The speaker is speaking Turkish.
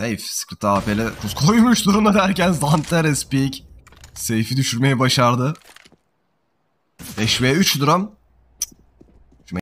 Safe. Skrit AP'le tuz koymuş durumda derken Zanter speak, Safe'i düşürmeyi başardı. 5v3 durum.